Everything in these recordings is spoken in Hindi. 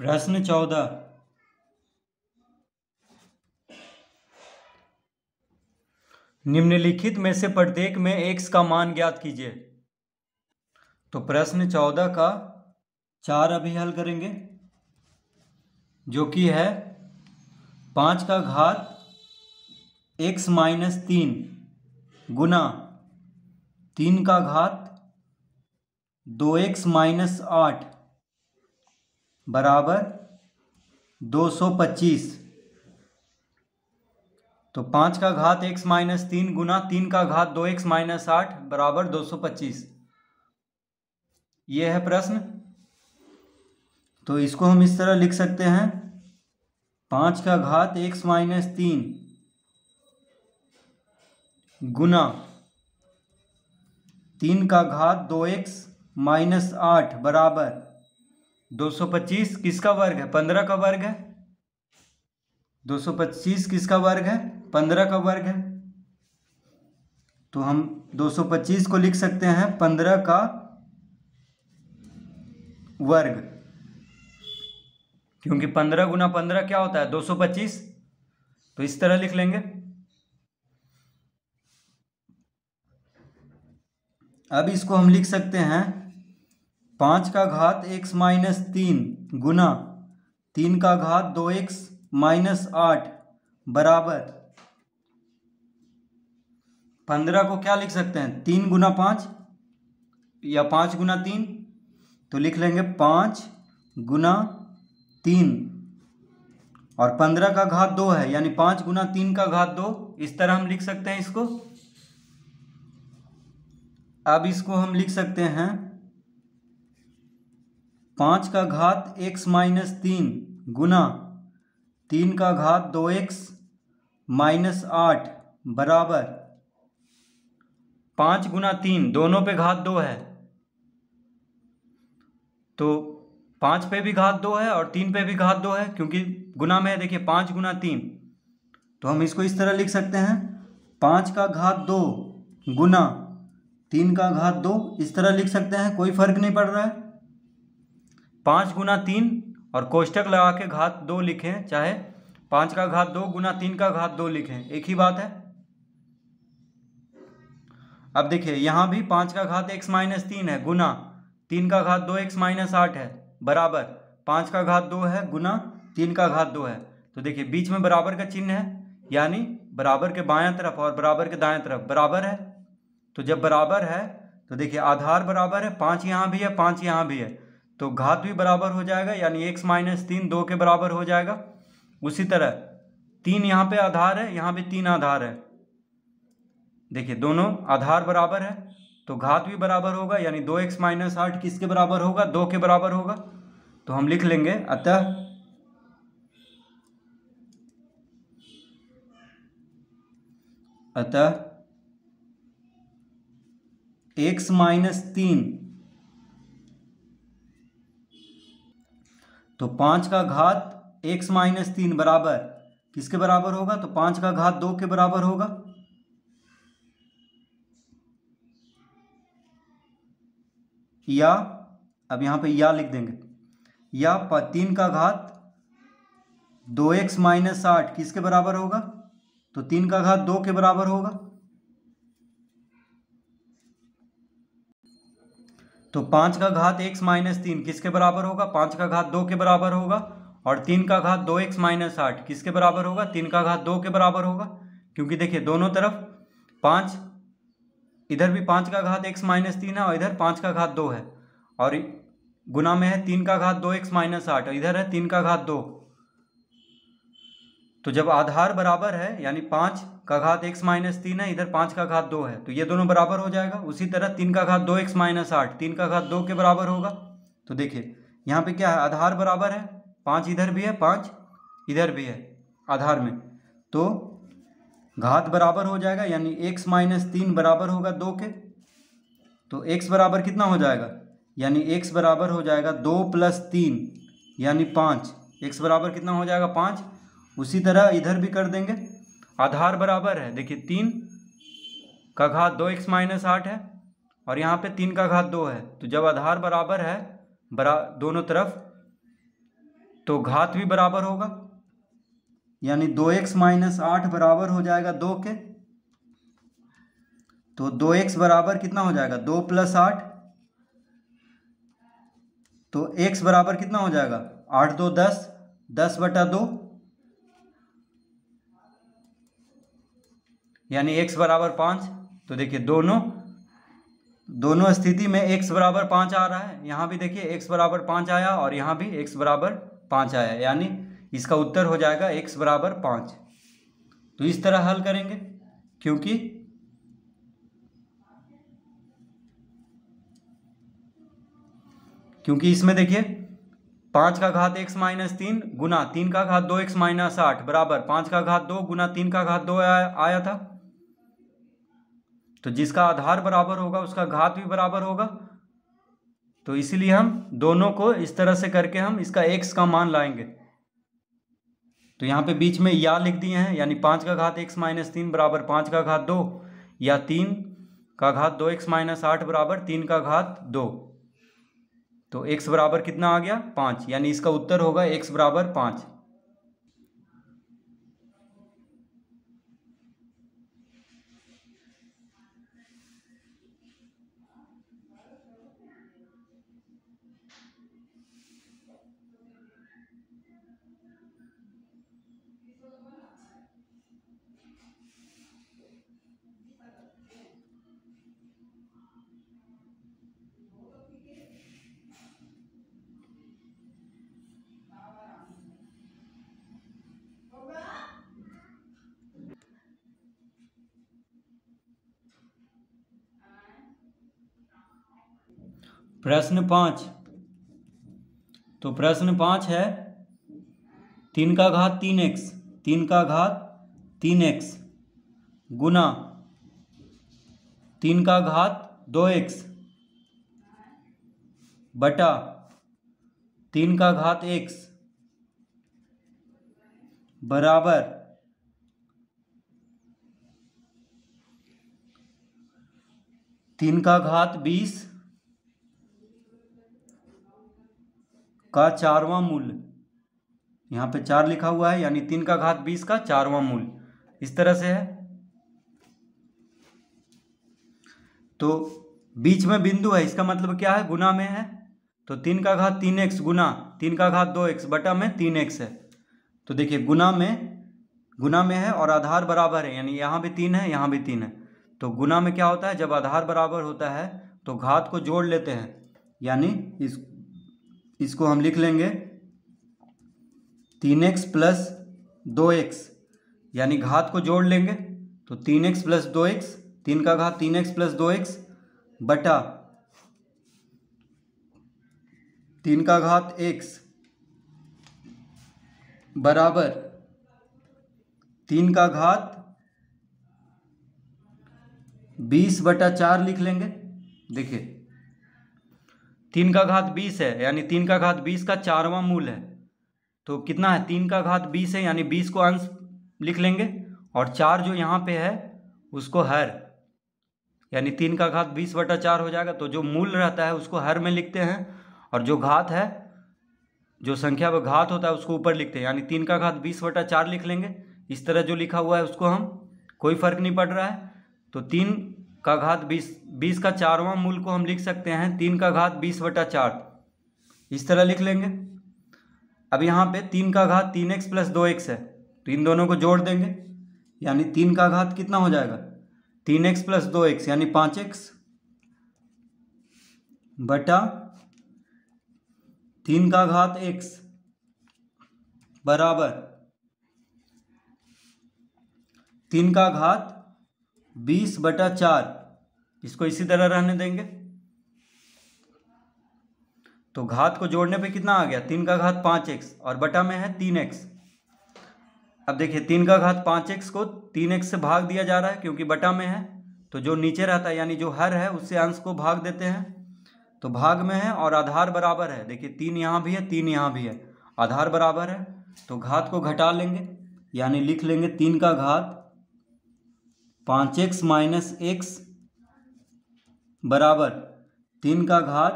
प्रश्न चौदह निम्नलिखित में से प्रत्येक में एक्स का मान ज्ञात कीजिए तो प्रश्न चौदह का चार अभी हल करेंगे जो कि है पाँच का घात एक्स माइनस तीन गुना तीन का घात दो एक्स माइनस आठ बराबर 225 तो पाँच का घात एक्स माइनस तीन गुना तीन का घात दो एक्स माइनस आठ बराबर दो सौ पच्चीस ये है प्रश्न तो इसको हम इस तरह लिख सकते हैं पाँच का घात एक्स माइनस तीन गुना तीन का घात दो एक्स माइनस आठ बराबर 225 किसका वर्ग है पंद्रह का वर्ग है 225 किसका वर्ग है पंद्रह का वर्ग है तो हम 225 को लिख सकते हैं पंद्रह का वर्ग क्योंकि पंद्रह गुना पंद्रह क्या होता है 225 तो इस तरह लिख लेंगे अब इसको हम लिख सकते हैं पाँच का घात एक्स माइनस तीन गुना तीन का घात दो एक्स माइनस आठ बराबर पंद्रह को क्या लिख सकते हैं तीन गुना पाँच या पाँच गुना तीन तो लिख लेंगे पाँच गुना तीन और पंद्रह का घात दो है यानी पाँच गुना तीन का घात दो इस तरह हम लिख सकते हैं इसको अब इसको हम लिख सकते हैं पाँच का घात x माइनस तीन गुना तीन का घात दो एक्स माइनस आठ बराबर पाँच गुना तीन दोनों पे घात दो है तो पाँच पे भी घात दो है और तीन पे भी घात दो है क्योंकि गुना में है देखिए पाँच गुना तीन तो हम इसको इस तरह लिख सकते हैं पाँच का घात दो गुना तीन का घात दो इस तरह लिख सकते हैं कोई फर्क नहीं पड़ रहा है पाँच गुना तीन और कोष्टक लगा के घात दो लिखें चाहे पाँच का घात दो गुना तीन का घात दो लिखें एक ही बात है अब देखिए यहाँ भी पाँच का घात एक्स माइनस तीन है गुना तीन का घात दो एक्स माइनस आठ है बराबर पाँच का घात दो है गुना तीन का घात दो है तो देखिए बीच में बराबर का चिन्ह है यानी बराबर के बायां तरफ और बराबर के दाएं तरफ बराबर है तो जब बराबर है तो देखिए आधार बराबर है पाँच यहाँ भी है पाँच यहाँ भी है तो घात भी बराबर हो जाएगा यानी एक्स माइनस तीन दो के बराबर हो जाएगा उसी तरह तीन यहाँ पे आधार है यहाँ पे तीन आधार है देखिए दोनों आधार बराबर है तो घात भी बराबर होगा यानी दो एक्स माइनस आठ किसके बराबर होगा दो के बराबर होगा तो हम लिख लेंगे अतः अतः एक्स माइनस तीन तो पाँच का घात एक्स माइनस तीन बराबर किसके बराबर होगा तो पाँच का घात दो के बराबर होगा या अब यहाँ पे या लिख देंगे या तीन का घात दो एक्स माइनस आठ किसके बराबर होगा तो तीन का घात दो के बराबर होगा तो पाँच का घात एक माइनस तीन किसके बराबर होगा पाँच का घात दो के बराबर होगा और तीन का घात दो एक्स माइनस आठ किसके बराबर होगा तीन का घात दो के बराबर होगा क्योंकि देखिए दोनों तरफ पाँच इधर भी पाँच का घात एक्स माइनस तीन है और इधर पाँच का घात दो है और गुना में है तीन का घात दो एक्स माइनस आठ इधर है तीन का घात दो तो जब आधार बराबर है यानी पाँच का घात एक्स माइनस तीन है इधर पाँच का घात दो है तो ये दोनों बराबर हो जाएगा उसी तरह तीन का घात दो एक्स माइनस आठ तीन का घात दो के बराबर होगा तो देखिए यहाँ पे क्या है आधार बराबर है पाँच इधर भी है पाँच इधर भी है आधार में तो घात बराबर हो जाएगा यानी एक्स माइनस तीन बराबर होगा दो के तो एक्स बराबर कितना हो जाएगा यानी एक्स बराबर हो जाएगा दो प्लस तीन यानी पाँच एक्स बराबर कितना हो जाएगा पाँच उसी तरह इधर भी कर देंगे आधार बराबर है देखिए तीन का घात दो एक्स माइनस आठ है और यहाँ पे तीन का घात दो है तो जब आधार बराबर है बरा दोनों तरफ तो घात भी बराबर होगा यानी दो एक्स माइनस आठ बराबर हो जाएगा दो के तो दो एक्स बराबर कितना हो जाएगा दो प्लस आठ तो एक्स बराबर कितना हो जाएगा आठ दो दस दस बटा दो यानी एक्स बराबर पाँच तो देखिए दोनों दोनों स्थिति में एक्स बराबर पाँच आ रहा है यहाँ भी देखिए एक्स बराबर पाँच आया और यहाँ भी एक्स बराबर पाँच आया यानी इसका उत्तर हो जाएगा एक्स बराबर पाँच तो इस तरह हल करेंगे क्योंकि क्योंकि इसमें देखिए पाँच का घात एक्स माइनस तीन गुना तीन का घात दो एक्स माइनस आठ बराबर पाँच का घात दो गुना तीन का घात दो आया था तो जिसका आधार बराबर होगा उसका घात भी बराबर होगा तो इसीलिए हम दोनों को इस तरह से करके हम इसका एक्स का मान लाएंगे तो यहाँ पे बीच में या लिख दिए हैं यानी पाँच का घात एक्स माइनस तीन बराबर पाँच का घात दो या तीन का घात दो एक्स माइनस आठ बराबर तीन का घात दो तो एक्स बराबर कितना आ गया पाँच यानी इसका उत्तर होगा एक्स बराबर पाँच प्रश्न पाँच तो प्रश्न पाँच है तीन का घात तीन एक्स तीन का घात तीन एक्स गुना तीन का घात दो एक्स बटा तीन का घात एक्स बराबर तीन का घात बीस का चारवां मूल यहाँ पे चार लिखा हुआ है यानी तीन का घात बीस का चारवां मूल इस तरह से है तो बीच में बिंदु है इसका मतलब क्या है गुना में है तो तीन का घात तीन एक्स गुना तीन का घात दो एक्स बटा में तीन एक्स है तो देखिए गुना में गुना में है और आधार बराबर है यानी यहाँ भी तीन है यहाँ भी तीन है तो गुना में क्या होता है जब आधार बराबर होता है तो घात को जोड़ लेते हैं यानी इस इसको हम लिख लेंगे तीन एक्स प्लस दो एक्स यानी घात को जोड़ लेंगे तो तीन एक्स प्लस दो एक्स तीन का घात तीन एक्स प्लस दो एक्स बटा तीन का घात एक्स बराबर तीन का घात बीस बटा चार लिख लेंगे देखिए तीन का घात बीस है यानी तीन का घात बीस का चारवा मूल है तो कितना है तीन का घात बीस है यानी बीस को अंश लिख लेंगे और चार जो यहाँ पे है उसको हर यानी तीन का घात बीस बटा चार हो जाएगा तो जो मूल रहता है उसको हर में लिखते हैं और जो घात है जो संख्या पर घात होता है उसको ऊपर लिखते हैं यानी तीन का घात बीस बटा चार लिख लेंगे इस तरह जो लिखा हुआ है उसको हम कोई फर्क नहीं पड़ रहा है तो तीन का घात बीस बीस का चारवां मूल को हम लिख सकते हैं तीन का घात बीस बटा चार इस तरह लिख लेंगे अब यहाँ पे तीन का घात तीन एक्स प्लस दो एक्स है तो इन दोनों को जोड़ देंगे यानी तीन का घात कितना हो जाएगा तीन एक्स प्लस दो एक्स यानी पाँच एक्स बटा तीन का घात एक्स बराबर तीन का घात बीस बटा चार इसको इसी तरह रहने देंगे तो घात को जोड़ने पे कितना आ गया तीन का घात पांच एक्स और बटा में है तीन एक्स अब देखिए तीन का घात पांच एक्स को तीन एक्स से भाग दिया जा रहा है क्योंकि बटा में है तो जो नीचे रहता है यानी जो हर है उससे अंश को भाग देते हैं तो भाग में है और आधार बराबर है देखिए तीन यहां भी है तीन यहां भी है आधार बराबर है तो घात को घटा लेंगे यानी लिख लेंगे तीन का घात पाँच एक्स माइनस एक्स बराबर तीन का घात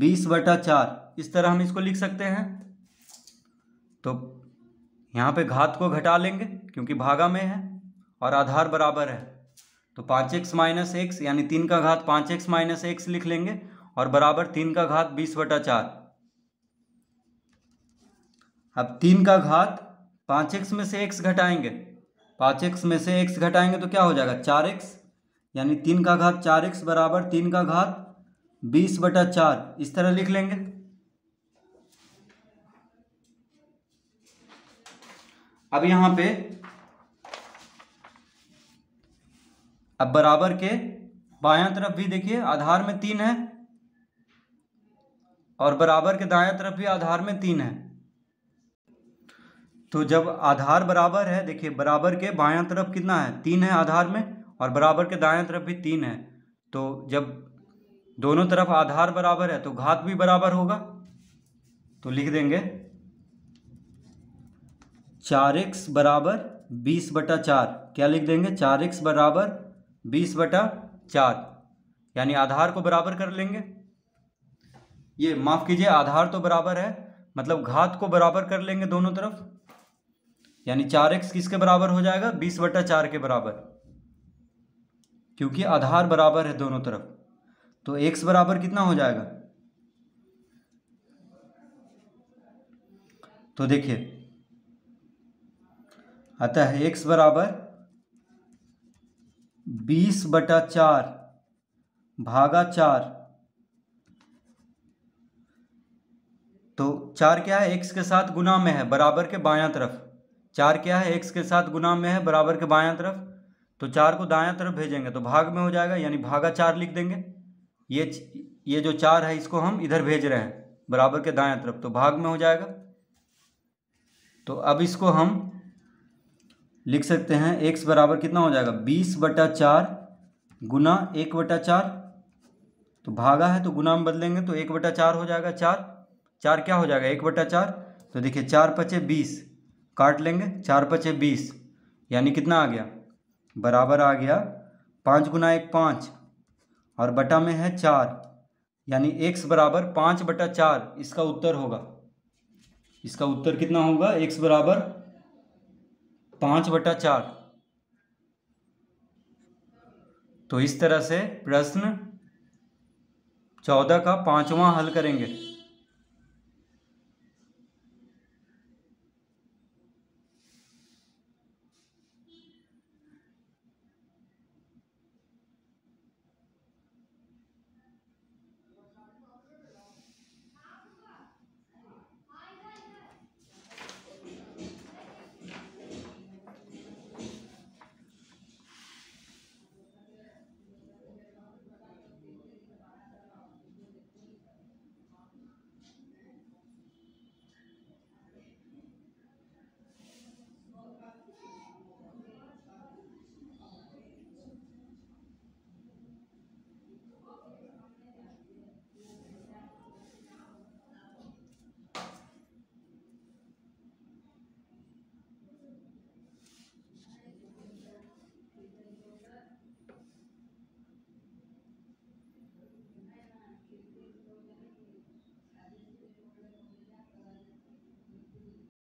बीस बटा चार इस तरह हम इसको लिख सकते हैं तो यहाँ पे घात को घटा लेंगे क्योंकि भागा में है और आधार बराबर है तो पाँच एक्स माइनस एक्स यानी तीन का घात पाँच एक्स माइनस एक्स लिख लेंगे और बराबर तीन का घात बीस बटा चार अब तीन का घात पाँच एक्स में से एक्स घटाएंगे पाँच एक्स में से एक्स घटाएंगे तो क्या हो जाएगा चार एक्स यानी तीन का घात चार एक्स बराबर तीन का घात बीस बटा चार इस तरह लिख लेंगे अब यहां पे अब बराबर के बायां तरफ भी देखिए आधार में तीन है और बराबर के दायां तरफ भी आधार में तीन है तो जब आधार बराबर है देखिए बराबर के बायां तरफ कितना है तीन है आधार में और बराबर के दायां तरफ भी तीन है तो जब दोनों तरफ आधार बराबर है तो घात भी बराबर होगा तो लिख देंगे चार एक्स बराबर बीस बटा चार क्या लिख देंगे चार एक्स बराबर बीस बटा चार यानी आधार को बराबर कर लेंगे ये माफ़ कीजिए आधार तो बराबर है मतलब घात को बराबर कर लेंगे दोनों तरफ यानी चार एक्स किसके बराबर हो जाएगा बीस बटा चार के बराबर क्योंकि आधार बराबर है दोनों तरफ तो एक्स बराबर कितना हो जाएगा तो देखिए आता है एक्स बराबर बीस बटा चार भागा चार तो चार क्या है एक्स के साथ गुना में है बराबर के बायां तरफ चार क्या है एक्स के साथ गुना में है बराबर के बायां तरफ तो चार को दायां तरफ भेजेंगे तो भाग में हो जाएगा यानी भागा चार लिख देंगे ये ये जो चार है इसको हम इधर भेज रहे हैं बराबर के दायां तरफ तो भाग में हो जाएगा तो अब इसको हम लिख सकते हैं एक्स बराबर कितना हो जाएगा बीस बटा चार गुना एक बटा चार तो भागा है तो गुना में बदलेंगे तो एक बटा चार हो जाएगा चार चार क्या हो जाएगा एक बटा चार तो देखिए चार पचे बीस काट लेंगे चार पचे बीस यानी कितना आ गया बराबर आ गया पाँच गुना एक पाँच और बटा में है चार यानी एक्स बराबर पाँच बटा चार इसका उत्तर होगा इसका उत्तर कितना होगा एक्स बराबर पाँच बटा चार तो इस तरह से प्रश्न चौदह का पांचवा हल करेंगे